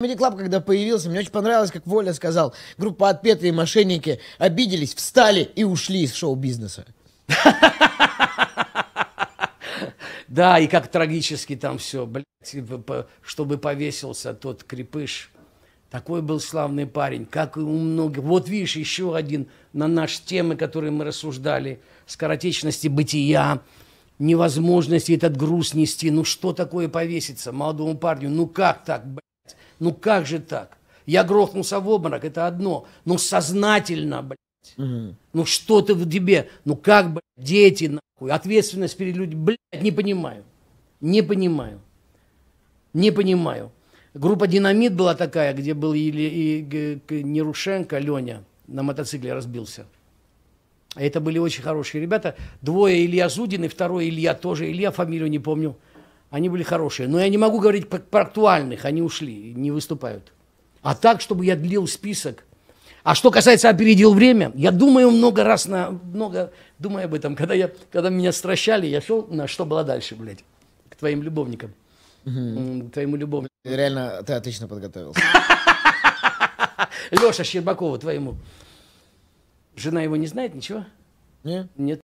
Comedy Club, когда появился, мне очень понравилось, как Воля сказал, группа отпетые мошенники обиделись, встали и ушли из шоу-бизнеса. Да, и как трагически там все, блядь, чтобы повесился тот крепыш. Такой был славный парень, как и у многих. Вот видишь, еще один на наши темы, которые мы рассуждали, скоротечности бытия, невозможности этот груз нести. Ну что такое повеситься молодому парню? Ну как так, блядь? Ну как же так? Я грохнулся в обморок, это одно. Но ну сознательно, блядь. Угу. Ну что ты в тебе? Ну как, блядь, дети, нахуй. Ответственность перед людьми. Блядь, не понимаю. Не понимаю. Не понимаю. Группа «Динамит» была такая, где был и, и, и Нерушенко, Леня, на мотоцикле разбился. Это были очень хорошие ребята. Двое Илья Зудин и второй Илья тоже. Илья фамилию не помню они были хорошие. Но я не могу говорить про, про актуальных, они ушли, не выступают. А так, чтобы я длил список. А что касается опередил время, я думаю много раз на много думаю об этом. Когда я, когда меня стращали, я шел на что было дальше, блядь, к твоим любовникам, угу. к твоему любовнику. Реально, ты отлично подготовился. Леша Щербакова твоему. Жена его не знает ничего? Нет. Нет.